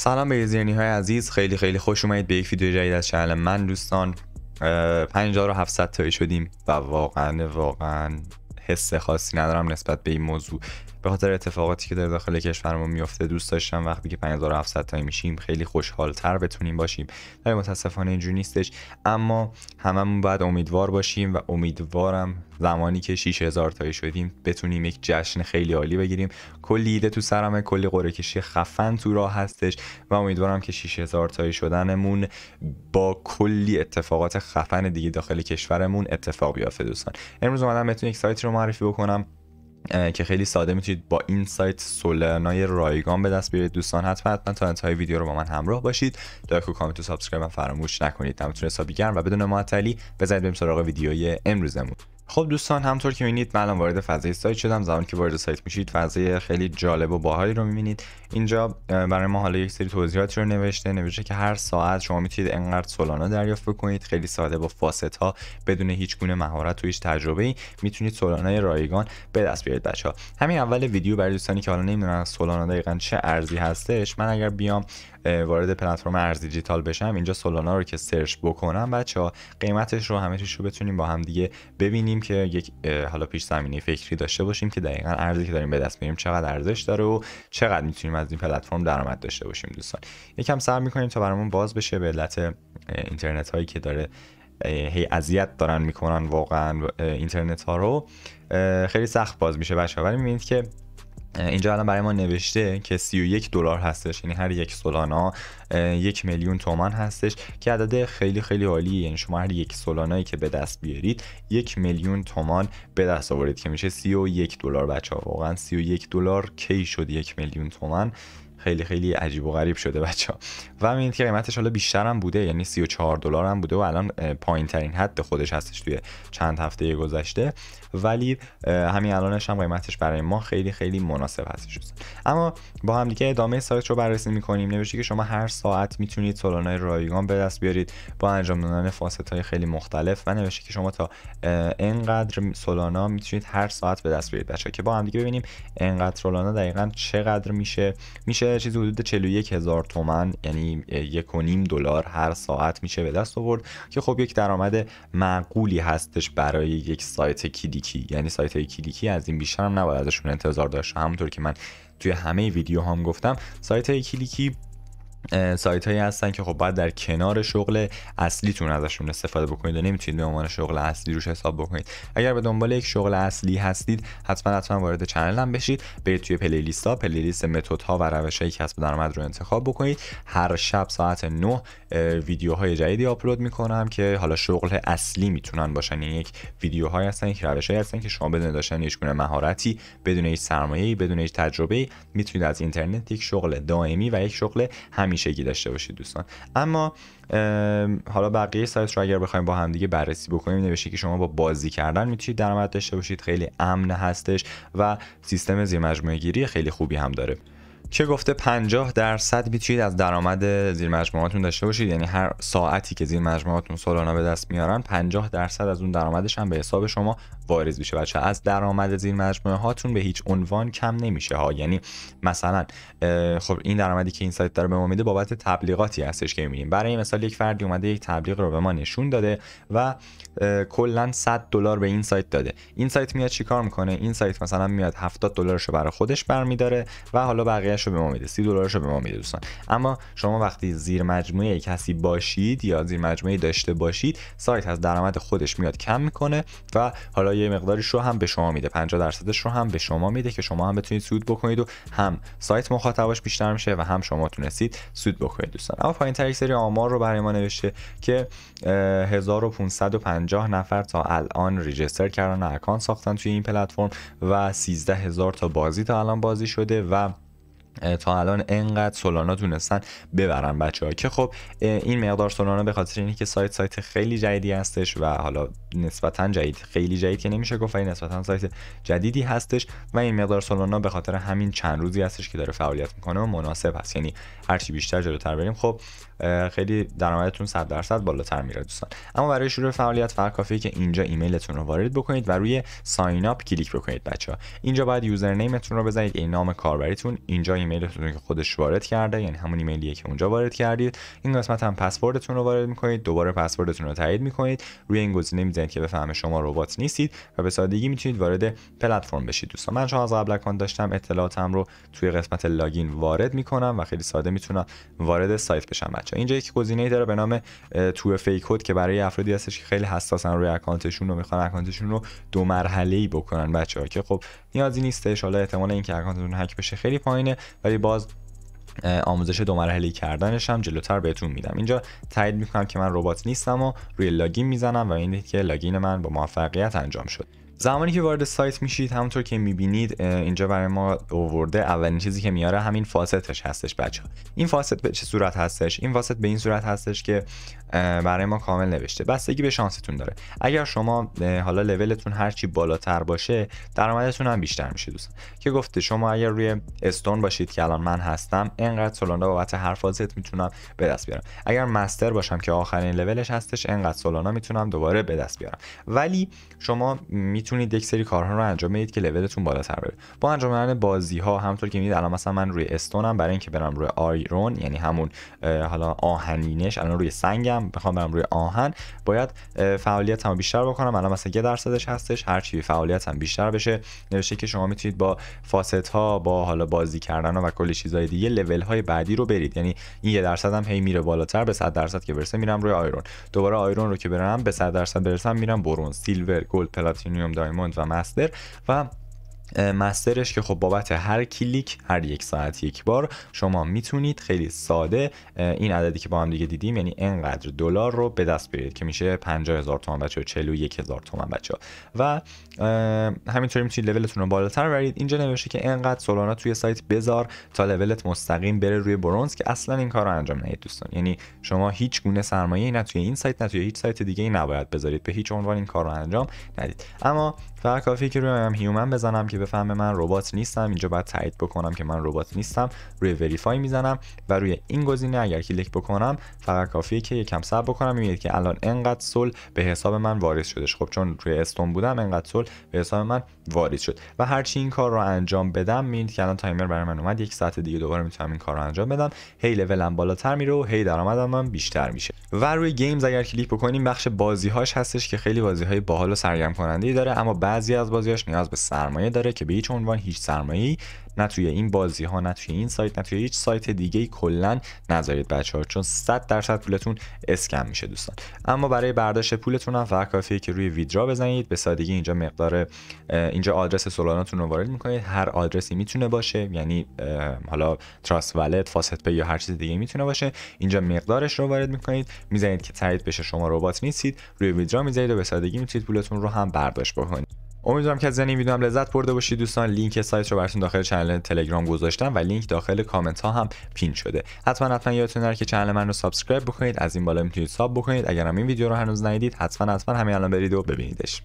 سلام به زیرنی های عزیز خیلی خیلی خوش اومدید به یک ویدیو جدید از چنل من دوستان 5700 تایی شدیم و واقعا واقعا حس خاصی ندارم نسبت به این موضوع به خاطر اتفاقاتی که در داخل کشورمون میفته دوست داشتم وقتی که 5700 تایی میشیم خیلی خوشحال تر بتونیم باشیم ولی متاسفانه اینجوری نیستش اما هممون باید امیدوار باشیم و امیدوارم زمانی که 6000 تایی شدیم بتونیم یک جشن خیلی عالی بگیریم کلی ایده تو سرم کلی قرعه کشی خفن تو راه هستش و امیدوارم که 6000 تایی شدنمون با کلی اتفاقات خفن دیگه داخل کشورمون اتفاق بیفته دوستان امروز اومدم بهتون یک سایت رو معرفی بکنم که خیلی ساده میتونید با این سایت سولرنای رایگان به دست بیارید دوستان حتما حتما تا انتهای ویدیو رو با من همراه باشید لایک و کامنت و سابسکرایب فراموش نکنید همتون حسابی گرم و بدون معطلی بزنید بریم سراغ ویدیوی امروزمون خب دوستان همطور که میبینید من الان وارد فضای سایت شدم زمانی که وارد سایت میشید فضای خیلی جالب و باحالی رو میبینید اینجا برای ما حالا یک سری توضیحات رو نوشته نوشته که هر ساعت شما میتونید انقدر سولانا دریافت بکنید خیلی ساده با فاست ها بدون هیچ گونه مهارت و هیچ تجربه ای میتونید سولانا رایگان به دست بیارید بچه همین اول ویدیو برای دوستانی که حالا نمیدونن سولانا دقیقا چه ارزی هستش من اگر بیام وارد پلتفرم ارز دیجیتال بشم اینجا سولانا رو که سرچ بکنم بچه ها قیمتش رو همه چیش رو بتونیم با هم دیگه ببینیم که یک حالا پیش زمینه فکری داشته باشیم که دقیقا ارزی که داریم به دست میاریم چقدر ارزش داره و چقدر میتونیم از این پلتفرم درآمد داشته باشیم دوستان یکم سر میکنیم تا برامون باز بشه به علت اینترنت هایی که داره هی اذیت دارن میکنن واقعا اینترنت ها رو خیلی سخت باز میشه بچه ولی میبینید که اینجا الان برای ما نوشته که 31 دلار هستش یعنی هر یک سولانا یک میلیون تومن هستش که عدد خیلی خیلی عالیه یعنی شما هر یک سولانایی که به دست بیارید یک میلیون تومان به دست آورید که میشه 31 دلار بچه ها واقعا 31 دلار کی شد یک میلیون تومان. خیلی خیلی عجیب و غریب شده بچه و میبینید که قیمتش حالا بیشتر هم بوده یعنی 34 دلار هم بوده و الان پایین ترین حد خودش هستش توی چند هفته گذشته ولی همین الانش هم قیمتش برای ما خیلی خیلی مناسب هستش اما با هم دیگه ادامه سایت رو بررسی میکنیم نوشته که شما هر ساعت میتونید سولانای رایگان به دست بیارید با انجام دادن فاسد های خیلی مختلف و نوشته که شما تا انقدر سولانا میتونید هر ساعت به دست بیارید بچه که با هم دیگه ببینیم انقدر سولانا دقیقا چقدر میشه میشه میشه چیزی حدود 41 هزار تومن یعنی یک و نیم دلار هر ساعت میشه به دست آورد که خب یک درآمد معقولی هستش برای یک سایت کلیکی یعنی سایت های کلیکی از این بیشتر هم نباید ازشون انتظار داشت همونطور که من توی همه ویدیو هم گفتم سایت های کلیکی سایت هایی هستن که خب باید در کنار شغل اصلیتون ازشون استفاده بکنید و نمیتونید به عنوان شغل اصلی روش حساب بکنید اگر به دنبال یک شغل اصلی هستید حتما حتما وارد چنل هم بشید برید توی پلی لیست ها پلی لیست متد ها و روش های کسب درآمد رو انتخاب بکنید هر شب ساعت 9 ویدیوهای جدیدی آپلود میکنم که حالا شغل اصلی میتونن باشن یعنی یک ویدیوهای هستن یک روشهایی هستن که شما بدون داشتن هیچ گونه مهارتی بدون هیچ سرمایه‌ای بدون هیچ تجربه‌ای میتونید از اینترنت یک شغل دائمی و یک شغل همیشگی داشته باشید دوستان اما حالا بقیه سایت رو اگر بخوایم با هم دیگه بررسی بکنیم نوشته که شما با بازی کردن میتونید درآمد داشته باشید خیلی امن هستش و سیستم زیرمجموعه گیری خیلی خوبی هم داره که گفته 50 درصد میتونید از درآمد زیر هاتون داشته باشید یعنی هر ساعتی که زیر هاتون سالانه به دست میارن 50 درصد از اون درآمدش هم به حساب شما وارد میشه بچه از درآمد زیر مجموعه هاتون به هیچ عنوان کم نمیشه ها یعنی مثلا خب این درآمدی که این سایت داره به ما میده بابت تبلیغاتی هستش که میبینیم برای مثال یک فردی اومده یک تبلیغ رو به ما نشون داده و کلا 100 دلار به این سایت داده این سایت میاد چیکار میکنه این سایت مثلا میاد 70 دلارشو برای خودش برمیداره و حالا بقیه‌اش رو به ما میده 30 دلارشو رو به ما میده دوستان اما شما وقتی زیر مجموعه کسی باشید یا زیر مجموعه داشته باشید سایت از درآمد خودش میاد کم میکنه و حالا یه مقداریش رو هم به شما میده 50 درصدش رو هم به شما میده که شما هم بتونید سود بکنید و هم سایت مخاطباش بیشتر میشه و هم شما تونستید سود بکنید دوستان اما پایین سری آمار رو برای ما نوشته که 1550 نفر تا الان ریجستر کردن اکانت ساختن توی این پلتفرم و 13000 تا بازی تا الان بازی شده و تا الان انقدر سولانا تونستن ببرن بچه ها که خب این مقدار سولانا به خاطر اینه که سایت سایت خیلی جدیدی هستش و حالا نسبتا جدید خیلی جدید که نمیشه گفت نسبتا سایت جدیدی هستش و این مقدار سولانا به خاطر همین چند روزی هستش که داره فعالیت میکنه و مناسب هست یعنی هرچی بیشتر جلوتر بریم خب خیلی درآمدتون 100 درصد بالاتر میره دوستان اما برای شروع فعالیت فقط کافیه که اینجا ایمیلتون رو وارد بکنید و روی ساین اپ کلیک بکنید بچه ها اینجا باید یوزر نیمتون رو بزنید این نام کاربریتون اینجا ایمیلتون که خودش وارد کرده یعنی همون ایمیلیه که اونجا وارد کردید این قسمت هم پسوردتون رو وارد میکنید دوباره پسوردتون رو تایید میکنید روی این گزینه میزنید که بفهمه شما ربات نیستید و به سادگی میتونید وارد پلتفرم بشید دوستان من چون از قبل اکانت داشتم اطلاعاتم رو توی قسمت لاگین وارد میکنم و خیلی ساده میتونم وارد سایت بشم بچه اینجا یک گزینه داره به نام تو فیک کد که برای افرادی هستش که خیلی حساسن روی اکانتشون رو میخوان اکانتشون رو دو مرحله ای بکنن بچه‌ها که خب نیازی نیستش حالا احتمال اینکه اکانتتون هک بشه خیلی پایینه ولی باز آموزش دو مرحله کردنش هم جلوتر بهتون میدم اینجا تایید میکنم که من ربات نیستم و روی لاگین میزنم و اینه که لاگین من با موفقیت انجام شد زمانی که وارد سایت میشید همونطور که میبینید اینجا برای ما اوورده اولین چیزی که میاره همین فاستش هستش بچه این فاسد به چه صورت هستش این فاسد به این صورت هستش که برای ما کامل نوشته بستگی به شانستون داره اگر شما حالا لولتون هرچی بالاتر باشه درآمدتون هم بیشتر میشه دوستان که گفته شما اگر روی استون باشید که الان من هستم انقدر سولانا بابت هر میتونم به دست بیارم اگر مستر باشم که آخرین لولش هستش انقدر سولانا میتونم دوباره به دست بیارم ولی شما می میتونید یک سری کارها رو انجام بدید که لولتون بالاتر بره با انجام دادن بازی ها همطور که میدید الان مثلا من روی استونم برای اینکه برم روی آیرون یعنی همون حالا آهنینش الان روی سنگم میخوام برم روی آهن باید فعالیت هم بیشتر بکنم الان مثلا یه درصدش هستش هر چی هم بیشتر بشه نوشته که شما میتونید با فاست ها با حالا بازی کردن و کلی چیزهای دیگه لول های بعدی رو برید یعنی این یه درصد هم هی میره بالاتر به 100 درصد که برسه میرم روی آیرون دوباره آیرون رو که برم به 100 درصد برسم میرم برونز سیلور گلد پلاتینیوم دایموند و ماستر و مسترش که خب بابت هر کلیک هر یک ساعت یک بار شما میتونید خیلی ساده این عددی که با هم دیگه دیدیم یعنی اینقدر دلار رو به دست بیارید که میشه 50 هزار تومان بچه و 41 هزار تومان بچه و همینطوری میتونید لولتون رو بالاتر برید اینجا نوشته که انقدر سولانا توی سایت بذار تا لولت مستقیم بره روی برونز که اصلا این کار انجام ندید دوستان یعنی شما هیچ گونه سرمایه نه توی این سایت نه توی هیچ سایت دیگه ای نباید بذارید به هیچ عنوان این کار رو انجام ندید اما فقط کافی که روی هیومن بزنم که که بفهمه من ربات نیستم اینجا باید تایید بکنم که من ربات نیستم روی وریفای میزنم و روی این گزینه اگر کلیک بکنم فقط کافیه که یکم صبر بکنم میبینید که الان انقدر سول به حساب من وارد شده خب چون روی استون بودم انقدر سول به حساب من وارد شد و هرچی این کار رو انجام بدم میبینید که الان تایمر برای من اومد یک ساعت دیگه دوباره میتونم این کار رو انجام بدم هی لولم بالاتر میره و هی درآمدم من بیشتر میشه و روی گیمز اگر کلیک بکنیم بخش بازی هاش هستش که خیلی بازی های باحال و سرگرم کننده ای داره اما بعضی از هاش نیاز به سرمایه داره داره که به هیچ عنوان هیچ سرمایه‌ای نه توی این بازی ها نه توی این سایت نه توی هیچ سایت دیگه کلا نذارید بچه ها چون 100 درصد پولتون اسکم میشه دوستان اما برای برداشت پولتون هم فقط کافیه که روی ویدرا بزنید به سادگی اینجا مقدار اینجا آدرس سولاناتون رو وارد میکنید هر آدرسی میتونه باشه یعنی حالا تراست ولت فاست پی یا هر چیز دیگه میتونه باشه اینجا مقدارش رو وارد میکنید میزنید که تایید بشه شما ربات نیستید روی ویدرا میزنید و به سادگی میتونید پولتون رو هم برداشت بکنید امیدوارم که از این ویدیو هم لذت برده باشید دوستان لینک سایت رو براتون داخل چنل تلگرام گذاشتم و لینک داخل کامنت ها هم پین شده حتما حتما یادتون نره که چنل من رو سابسکرایب بکنید از این بالا میتونید ساب بکنید اگر هم این ویدیو رو هنوز ندیدید حتما حتما همین الان برید و ببینیدش